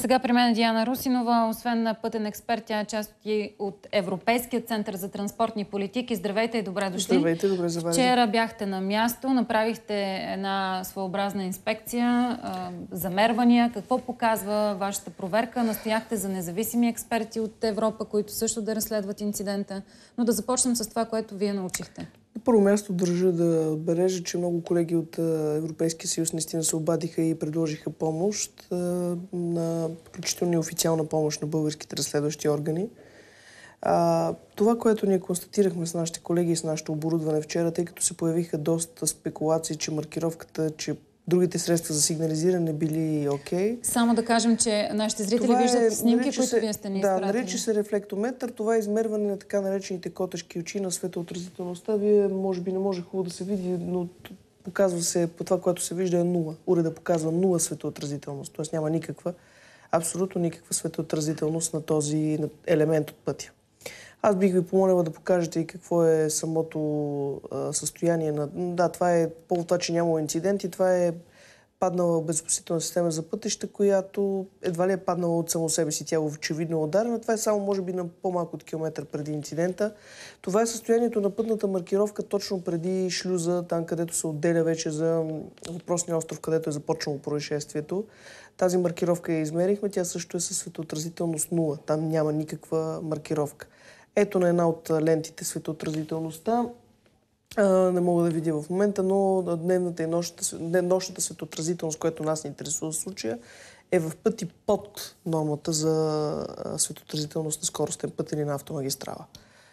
Сега при мен е Диана Русинова, освен на пътен експерт, тя е част от Европейския център за транспортни политики. Здравейте и добре дошли. Здравейте, добре за вас. Вчера бяхте на място, направихте една своеобразна инспекция, замервания. Какво показва вашата проверка? Настояхте за независими експерти от Европа, които също да разследват инцидента. Но да започнем с това, което вие научихте. На първо място държа да отбележа, че много колеги от Европейския съюз наистина се обадиха и предложиха помощ, на, включително и официална помощ на българските разследващи органи. А, това, което ние констатирахме с нашите колеги и с нашето оборудване вчера, тъй като се появиха доста спекулации, че маркировката, че другите средства за сигнализиране били окей. Okay. Само да кажем, че нашите зрители това е, виждат е, снимки, които се, вие сте ни Да, нарича нали, се рефлектометър. Това е измерване на така наречените котешки очи на светоотразителността. Вие може би не може хубаво да се види, но показва се, по това, което се вижда е нула. Уреда показва нула светоотразителност, Тоест няма никаква, абсолютно никаква светоотразителност на този елемент от пътя. Аз бих ви помолила да покажете и какво е самото а, състояние на... Да, това е повод това, че няма и това е паднала безопасителна система за пътища, която едва ли е паднала от само себе си. Тя е очевидно ударена. Това е само, може би, на по-малко от километър преди инцидента. Това е състоянието на пътната маркировка точно преди шлюза, там където се отделя вече за въпросния остров, където е започнало происшествието. Тази маркировка я измерихме, тя също е със светоотразителност 0. Там няма никаква маркировка. Ето на една от лентите светоотразителността. Не мога да видя в момента, но дневната и нощната, нощната светоотразителност, която нас ни интересува в случая, е в пъти под нормата за светоотразителност на скоростен път или на автомагистрала.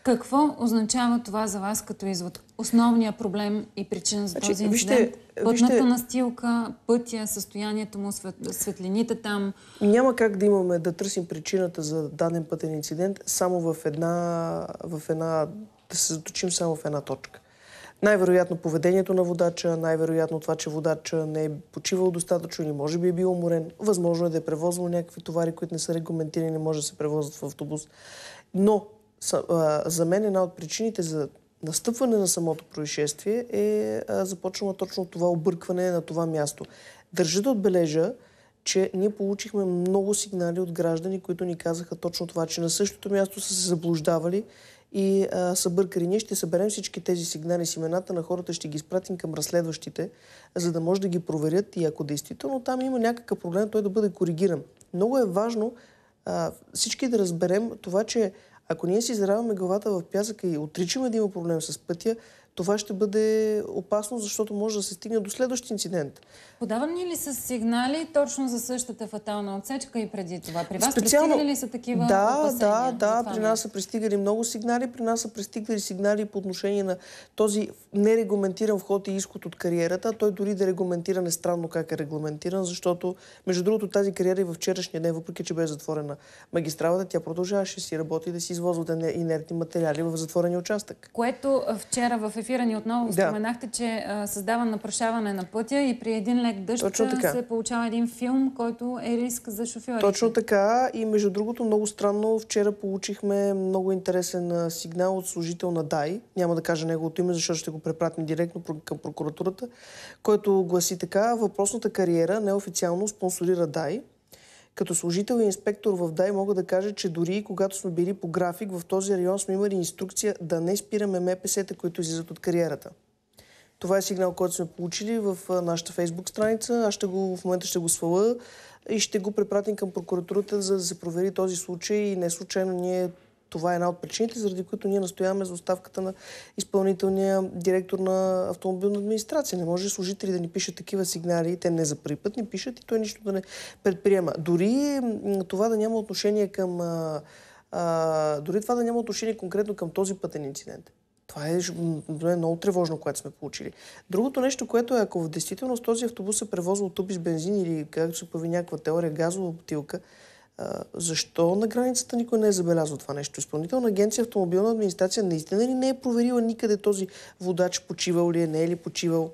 Какво означава това за вас като извод? Основният проблем и причина за значи, този инцидент? Вижте, Пътната вижте... настилка, пътя, състоянието му, свет... светлините там? Няма как да имаме да търсим причината за даден пътен инцидент само в една... В една да се заточим само в една точка. Най-вероятно поведението на водача, най-вероятно това, че водача не е почивал достатъчно или може би е бил уморен. Възможно е да е превозвал някакви товари, които не са регламентирани, не може да се превозват в автобус. Но за мен една от причините за настъпване на самото происшествие е а, започнала точно това объркване на това място. Държа да отбележа, че ние получихме много сигнали от граждани, които ни казаха точно това, че на същото място са се заблуждавали и а, са бъркари. Ние ще съберем всички тези сигнали с имената на хората, ще ги изпратим към разследващите, за да може да ги проверят и ако действително там има някакъв проблем, той да бъде коригиран. Много е важно а, всички да разберем това, че ако ние си заравяме главата в пясъка и отричаме да има проблем с пътя, това ще бъде опасно, защото може да се стигне до следващ инцидент. Подавани ли са сигнали точно за същата фатална отсечка и преди това? При вас Специално... пристигали ли са такива Да, опасения? да, да. При нас са пристигали много сигнали. При нас са пристигали сигнали по отношение на този нерегламентиран вход и изход от кариерата. Той дори да е регламентиран е странно как е регламентиран, защото, между другото, тази кариера и във вчерашния ден, въпреки че бе затворена магистралата, тя продължаваше си работи да си извозват инертни материали в затворения участък. Което вчера в ефира ни отново да. споменахте, че а, създава напрашаване на пътя и при един лек дъжд се получава един филм, който е риск за шофьорите. Точно така. И между другото, много странно, вчера получихме много интересен сигнал от служител на ДАИ. Няма да кажа неговото име, защото ще го препратим директно към прокуратурата, който гласи така, въпросната кариера неофициално спонсорира ДАИ като служител и инспектор в ДАЙ мога да кажа, че дори когато сме били по график, в този район сме имали инструкция да не спираме МПС-та, които излизат от кариерата. Това е сигнал, който сме получили в нашата фейсбук страница. Аз ще го, в момента ще го свала и ще го препратим към прокуратурата, за да се провери този случай. И не случайно ние това е една от причините, заради които ние настояваме за оставката на изпълнителния директор на автомобилна администрация. Не може служители да ни пишат такива сигнали, те не за първи път ни пишат и той нищо да не предприема. Дори това да няма отношение към... А, а, дори това да няма отношение конкретно към този пътен инцидент. Това е, е много тревожно, което сме получили. Другото нещо, което е, ако в действителност този автобус се превозва от туби с бензин или както се появи някаква теория, газова бутилка, защо на границата никой не е забелязал това нещо? Изпълнителна агенция автомобилна администрация наистина ли не е проверила никъде този водач почивал ли е, не е ли почивал?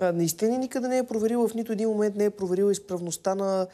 наистина никъде не е проверила, в нито един момент не е проверила изправността на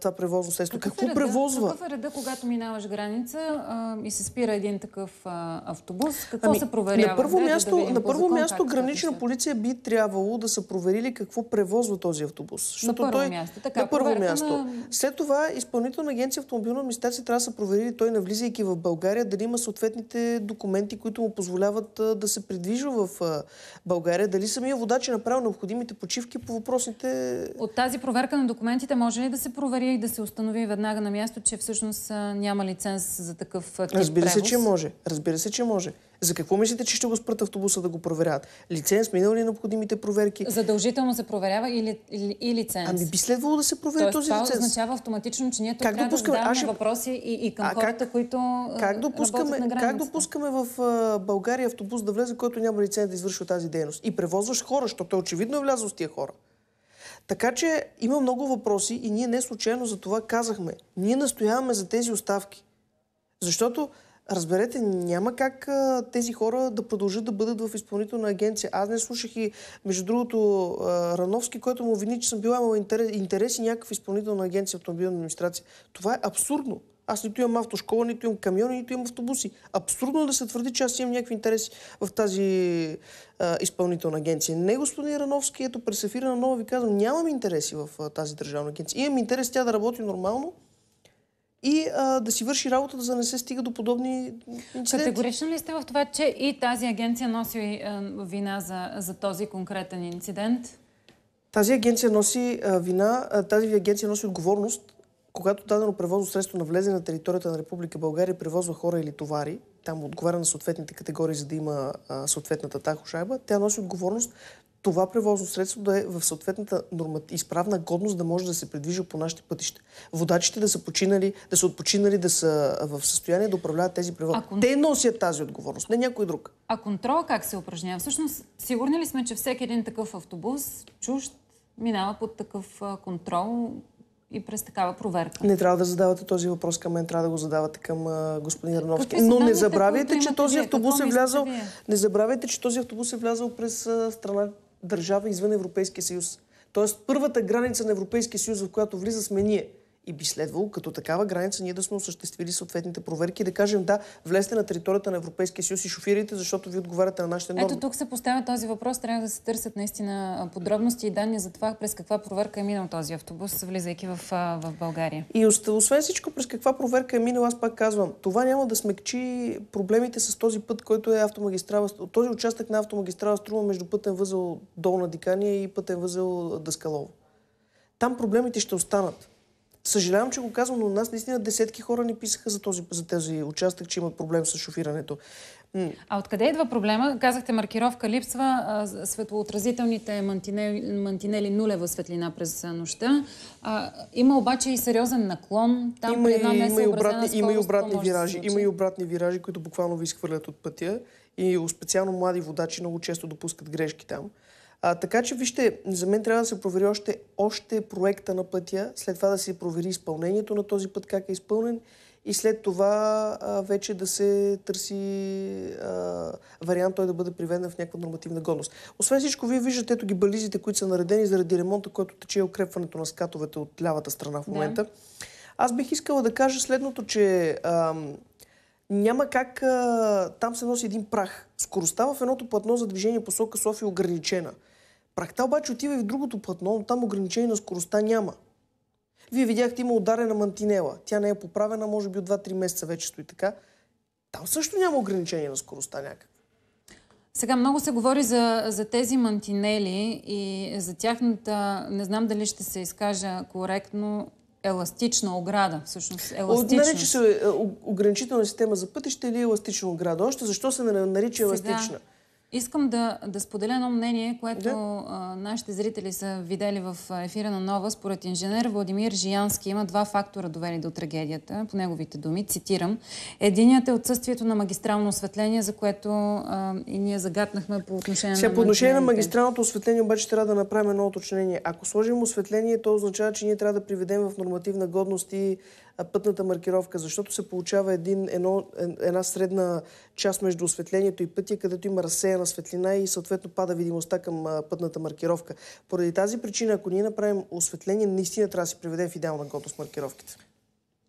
това превозно средство. Какъв е Какво е реда, превозва? Какъв е реда, когато минаваш граница а, и се спира един такъв а, автобус? Какво ами, се проверява? На първо, Де, място, да на първо място гранична полиция би трябвало да са проверили какво превозва този автобус. Защото на първо той, място. Така, на първо място. На... След това изпълнителна агенция автомобилна администрация трябва да са проверили той навлизайки в България дали има съответните документи, които му позволяват а, да се придвижва в а, България, дали самия водач е направил необходимите почивки по въпросните... От тази проверка на документите може ли да се проверя и да се установи веднага на място, че всъщност няма лиценз за такъв тип Разбира се, че може. Разбира се, че може. За какво мислите, че ще го спрат автобуса да го проверяват? Лиценз, минал ли необходимите проверки? Задължително се проверява и, ли, и, лиценз. Ами би следвало да се провери Тоест, този това лиценз. Това означава автоматично, че ние тук как трябва да задаваме въпроси и, и към а, хората, които как допускаме, на Как допускаме в България автобус да влезе, който няма лиценз да извършва тази дейност? И превозваш хора, защото е очевидно е влязъл с тия хора. Така че има много въпроси и ние не случайно за това казахме. Ние настояваме за тези оставки. Защото, разберете, няма как а, тези хора да продължат да бъдат в изпълнителна агенция. Аз не слушах и, между другото, а, Рановски, който му вини, че съм била имала интерес, и някакъв изпълнителна агенция, автомобилна администрация. Това е абсурдно. Аз нито имам автошкола, нито имам камиони, нито имам автобуси. Абсурдно е да се твърди, че аз имам някакви интереси в тази а, изпълнителна агенция. Не, господин Рановски, ето през ефира на нова ви казвам, нямам интереси в а, тази държавна агенция. Имам интерес тя да работи нормално, и а, да си върши работата, за да не се стига до подобни инциденти. Категорично ли сте в това, че и тази агенция носи а, вина за, за този конкретен инцидент? Тази агенция носи а, вина, а, тази агенция носи отговорност когато дадено превозно средство навлезе на територията на Република България, превозва хора или товари, там отговаря на съответните категории, за да има а, съответната тахошайба, тя носи отговорност това превозно средство да е в съответната нормат... изправна годност да може да се придвижи по нашите пътища. Водачите да са починали, да са отпочинали, да са в състояние да управляват тези превози. Кон... Те носят тази отговорност, не някой друг. А контрол как се упражнява? Всъщност, сигурни ли сме, че всеки един такъв автобус, чужд, минава под такъв контрол, и през такава проверка. Не трябва да задавате този въпрос към мен, трябва да го задавате към а, господин Рановски. Но е не забравяйте, че този автобус е влязал. Не забравяйте, че този автобус е влязал през а, страна държава извън Европейския съюз. Тоест първата граница на Европейския съюз, в която влиза сме ние. И би следвало като такава граница ние да сме осъществили съответните проверки, да кажем да, влезте на територията на Европейския съюз и шофирите, защото ви отговаряте на нашите норми. Ето тук се поставя този въпрос, трябва да се търсят наистина подробности и данни за това през каква проверка е минал този автобус, влизайки в, в България. И освен всичко, през каква проверка е минал, аз пак казвам, това няма да смекчи проблемите с този път, който е автомагистрала, този участък на автомагистрала струва между пътен възел Долна Дикания и пътен възел Даскалово. Там проблемите ще останат. Съжалявам, че го казвам, но нас наистина десетки хора ни писаха за този, за този участък, че имат проблем с шофирането. А откъде идва проблема? Казахте, маркировка липсва, а, светлоотразителните мантинели, мантинели нулева светлина през нощта. А, има обаче и сериозен наклон. Там има, една има, и обратни, скорост, има и обратни виражи. има и обратни виражи, които буквално ви изхвърлят от пътя. И специално млади водачи много често допускат грешки там. А, така че, вижте, за мен трябва да се провери още, още проекта на пътя, след това да се провери изпълнението на този път, как е изпълнен и след това а, вече да се търси а, вариант той да бъде приведен в някаква нормативна годност. Освен всичко, вие виждате ето ги бализите, които са наредени заради ремонта, който тече и укрепването на скатовете от лявата страна в момента. Да. Аз бих искала да кажа следното, че а, няма как а, там се носи един прах. Скоростта в едното платно за движение посока София е ограничена. Практа обаче отива и в другото платно, но там ограничение на скоростта няма. Вие видяхте, има ударена мантинела. Тя не е поправена, може би от 2-3 месеца вече стои така. Там също няма ограничение на скоростта някак. Сега много се говори за, за тези мантинели и за тяхната, не знам дали ще се изкажа коректно, еластична ограда, всъщност еластичност. Нарича се е, ограничителна система за пътища или еластична ограда. Още защо се нарича еластична? Сега... Искам да, да споделя едно мнение, което да. а, нашите зрители са видели в ефира на Нова. Според инженер Владимир Жиянски има два фактора довели до трагедията, по неговите думи, цитирам. Единият е отсъствието на магистрално осветление, за което а, и ние загатнахме по отношение Ще, на... По отношение на магистралното осветление обаче трябва да направим едно уточнение. Ако сложим осветление, то означава, че ние трябва да приведем в нормативна годност и пътната маркировка, защото се получава един, едно, е, една средна част между осветлението и пътя, където има разсеяна светлина и съответно пада видимостта към пътната маркировка. Поради тази причина, ако ние направим осветление, наистина трябва да си приведем в идеална готост маркировките.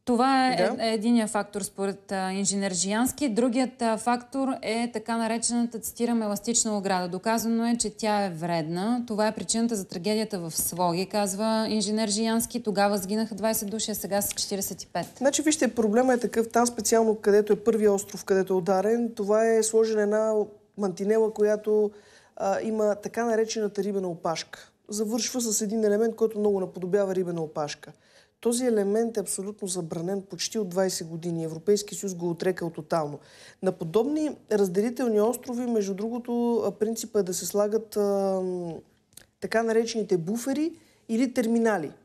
Това е да. Е единия фактор според инженер Жиянски. Другият фактор е така наречената, цитирам, еластична ограда. Доказано е, че тя е вредна. Това е причината за трагедията в Слоги, казва инженер Жиянски. Тогава сгинаха 20 души, а сега са 45. Значи, вижте, проблема е такъв там специално, където е първи остров, където е ударен. Това е сложена една мантинела, която а, има така наречената рибена опашка. Завършва с един елемент, който много наподобява рибена опашка. Този елемент е абсолютно забранен почти от 20 години. Европейски съюз го отрекал тотално. На подобни разделителни острови, между другото, принципа е да се слагат а, така наречените буфери или терминали –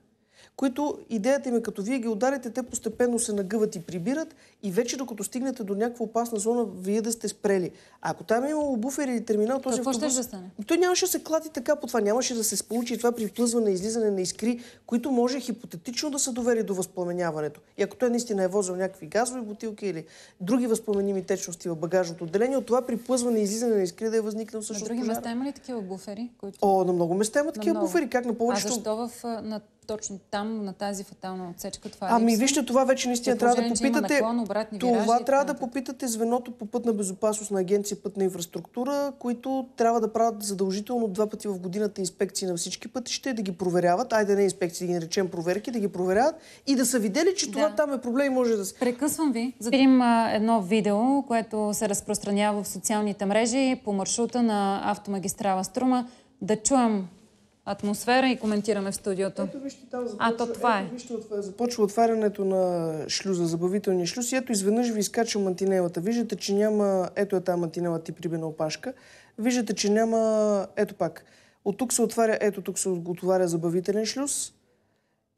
които идеята им е като вие ги ударите, те постепенно се нагъват и прибират и вече докато стигнете до някаква опасна зона, вие да сте спрели. А ако там е имало буфер или терминал, този Какво автобус... ще да стане? Той нямаше да се клати така по това, нямаше да се сполучи това при плъзване, излизане на искри, които може хипотетично да се довери до възпламеняването. И ако той наистина е возил някакви газови бутилки или други възпламеними течности в багажното отделение, от това при плъзване и излизане на искри да е възникнал също. На други пожар. места има ли такива буфери? Които... О, на много места има такива буфери. Как на повечето... А защо в, на точно там, на тази фатална отсечка, това е Ами вижте, това вече наистина трябва да попитате. Наклон, това виражи, трябва да попитате звеното по пътна безопасност на агенция пътна инфраструктура, които трябва да правят задължително два пъти в годината инспекции на всички пътища, да ги проверяват, айде не инспекции, да ги наречем проверки, да ги проверяват и да са видели, че да. това там е проблем и може да се... Прекъсвам ви. За... Видим едно видео, което се разпространява в социалните мрежи по маршрута на автомагистрала Струма. Да чуем атмосфера и коментираме в студиото. Ето вижте, там започва, а, то това е. Ето, вижте, започва отварянето на шлюза, забавителния шлюз и ето изведнъж ви изкача мантинелата. Виждате, че няма... Ето е тази мантинела тип рибена опашка. Виждате, че няма... Ето пак. От тук се отваря, ето тук се отваря забавителен шлюз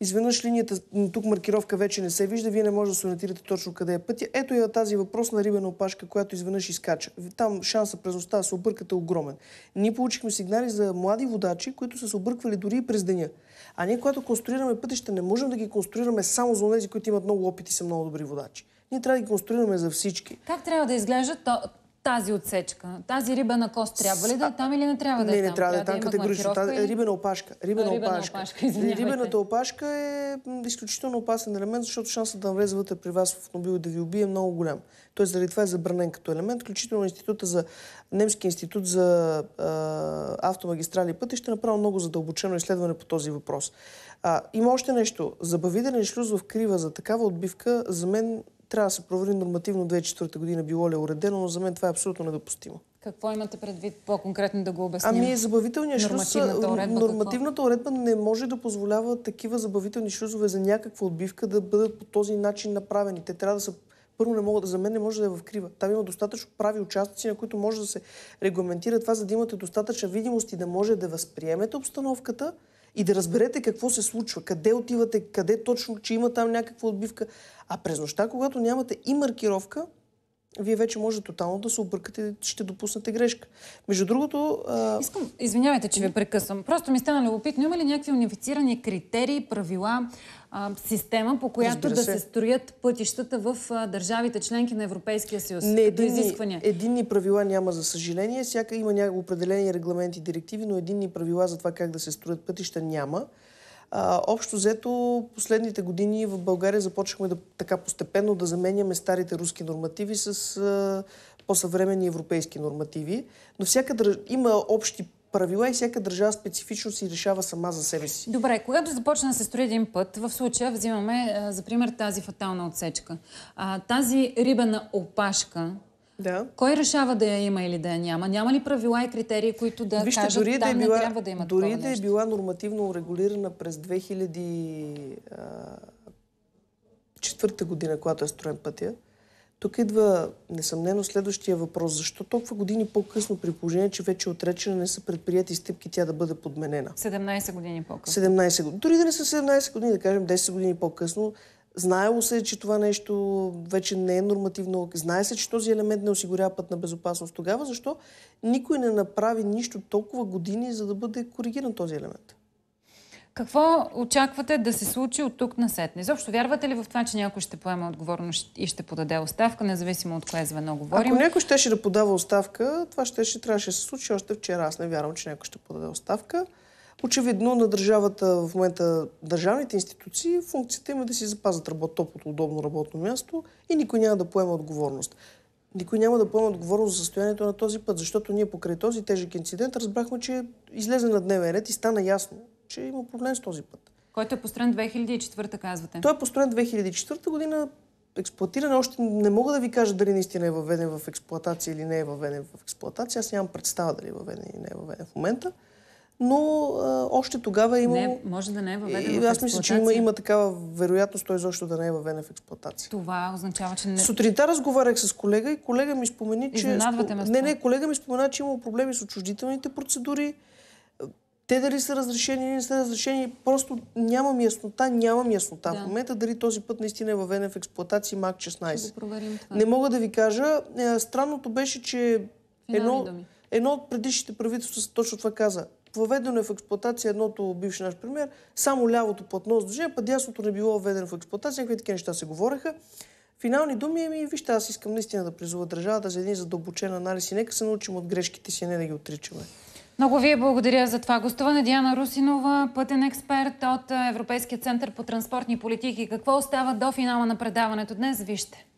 Изведнъж линията, тук маркировка вече не се вижда, вие не може да се ориентирате точно къде е пътя. Ето и тази въпрос на рибена опашка, която изведнъж изкача. Там шанса през да се обърката е огромен. Ние получихме сигнали за млади водачи, които са се обърквали дори и през деня. А ние, когато конструираме пътища, не можем да ги конструираме само за тези, които имат много опит и са много добри водачи. Ние трябва да ги конструираме за всички. Как трябва да изглежда тази отсечка, тази риба на кост трябва ли да е там или не трябва да е не, там? Не, не трябва да е там категорично. Тази, Рибена опашка. Рибена, опашка. извинявайте. Рибената опашка е изключително опасен елемент, защото шансът да влезе вътре при вас в автомобил и да ви убие е много голям. Т.е. заради това е забранен като елемент, включително института за Немски институт за автомагистрали и ще направи много задълбочено изследване по този въпрос. има още нещо. Забавителен шлюз в крива за такава отбивка за мен трябва да се провери нормативно 2004 година било ли е уредено, но за мен това е абсолютно недопустимо. Какво имате предвид по-конкретно да го обясним? Ами забавителният шлюз, уредба, нормативната уредба не може да позволява такива забавителни шлюзове за някаква отбивка да бъдат по този начин направени. Те трябва да са първо не могат, за мен не може да е в крива. Там има достатъчно прави участъци, на които може да се регламентира това, за да имате достатъчна видимост и да може да възприемете обстановката, и да разберете какво се случва, къде отивате, къде точно, че има там някаква отбивка. А през нощта, когато нямате и маркировка, вие вече може тотално да се объркате и ще допуснете грешка. Между другото... А... Искам, извинявайте, че ви прекъсвам. Просто ми стана любопитно. Има ли някакви унифицирани критерии, правила, а, система, по която се. да се строят пътищата в а, държавите членки на Европейския съюз? Не, единни, изисквания. единни правила няма, за съжаление. Всяка има някакви определени регламенти, директиви, но единни правила за това как да се строят пътища няма. А, общо взето, последните години в България започнахме да, така постепенно да заменяме старите руски нормативи с а, по-съвременни европейски нормативи, но всяка държ... има общи правила и всяка държава специфично си решава сама за себе си. Добре, когато започна да се строи един път, в случая взимаме а, за пример тази фатална отсечка. А, тази рибена опашка, да. кой решава да я има или да я няма? Няма ли правила и критерии, които да Вижте, кажат, дори да, е била, не трябва да има Дори да е била нормативно урегулирана през 2004 година, когато е строен пътя, тук идва несъмнено следващия въпрос. Защо толкова години по-късно, при положение, че вече отречена, не са предприяти стъпки тя да бъде подменена? 17 години по-късно. 17 години. Дори да не са 17 години, да кажем 10 години по-късно, Знаело се, че това нещо вече не е нормативно. Знае се, че този елемент не осигурява път на безопасност. Тогава защо никой не направи нищо толкова години, за да бъде коригиран този елемент? Какво очаквате да се случи от тук на сетне? Изобщо вярвате ли в това, че някой ще поема отговорност и ще подаде оставка, независимо от кое звено говорим? Ако някой щеше да подава оставка, това ще, ще трябваше да се случи още вчера. Аз не вярвам, че някой ще подаде оставка. Очевидно на държавата в момента, държавните институции, функцията има е да си запазят работ, топлото, удобно работно място и никой няма да поема отговорност. Никой няма да поема отговорност за състоянието на този път, защото ние покрай този тежък инцидент разбрахме, че излезе на дневен ред и стана ясно, че има проблем с този път. Който е построен 2004, казвате? Той е построен 2004 година, експлуатиран. Още не мога да ви кажа дали наистина е въведен в експлуатация или не е въведен в експлуатация. Аз нямам представа дали е въведен или не е въведен в момента но а, още тогава е има. Не, може да не е в експлуатация. Аз мисля, че има, има такава вероятност той защо да не е въведен в експлуатация. Това означава, че не... Сутринта разговарях с колега и колега ми спомени, че... ме Не, не, колега ми спомена, че има проблеми с отчуждителните процедури. Те дали са разрешени или не са разрешени, просто нямам яснота, нямам яснота. Да. В момента дали този път наистина е въведен в експлуатация МАК 16. Проверим, не мога да ви кажа. Е, странното беше, че едно, едно от предишните правителства точно това каза Въведено е в експлуатация едното бивши наш пример, само лявото платно с движение, пък дясното не било введено в експлуатация, някакви такива неща се говореха. Финални думи, ми, вижте, аз искам наистина да призова държавата за един задълбочен анализ и нека се научим от грешките си, не да ги отричаме. Много ви благодаря за това гостуване. Диана Русинова, пътен експерт от Европейския център по транспортни политики. Какво остава до финала на предаването днес? Вижте.